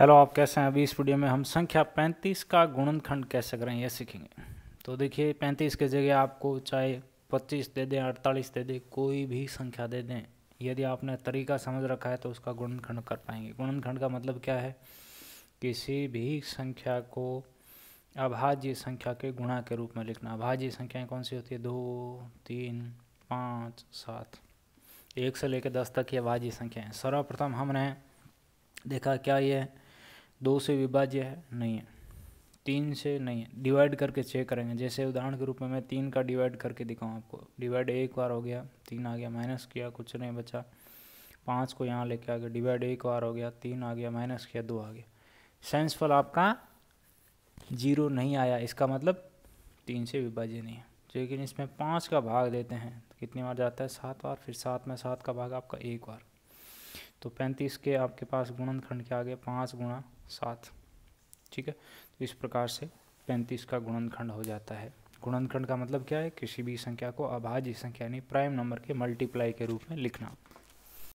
hello आप कैसे हैं अभी इस वीडियो में हम संख्या 35 का गुणनखंड कैसे करें यह सीखेंगे तो देखिए 35 के जगह आपको चाहे 25 दे दें 48 दे दें कोई भी संख्या दे दें यदि आपने तरीका समझ रखा है तो उसका गुणनखंड कर पाएंगे गुणनखंड का मतलब क्या है किसी भी संख्या को अभाज्य संख्या के गुणा के रूप में लिखना अभाज्य संख्याएँ कौन सी होती है दो तीन पाँच सात एक से लेकर दस तक ये अभाज्य संख्याएँ सर्वप्रथम हमने देखा क्या ये दो से विभाज्य है नहीं है तीन से नहीं है डिवाइड करके चेक करेंगे जैसे उदाहरण के रूप में मैं तीन का डिवाइड करके दिखाऊँ आपको डिवाइड एक बार हो गया तीन आ गया माइनस किया कुछ नहीं बचा पाँच को यहाँ लेके आ गया डिवाइड एक बार हो गया तीन आ गया माइनस किया दो आ गया सेंसफल आपका जीरो नहीं आया इसका मतलब तीन से विभाज्य नहीं है तो लेकिन इसमें पाँच का भाग देते हैं तो कितनी बार जाता है सात बार फिर सात में सात का भाग आपका एक बार तो पैंतीस के आपके पास गुणनखंड के आगे पाँच गुणा सात ठीक है तो इस प्रकार से पैंतीस का गुणनखंड हो जाता है गुणनखंड का मतलब क्या है किसी भी संख्या को अभाज्य संख्या यानी प्राइम नंबर के मल्टीप्लाई के रूप में लिखना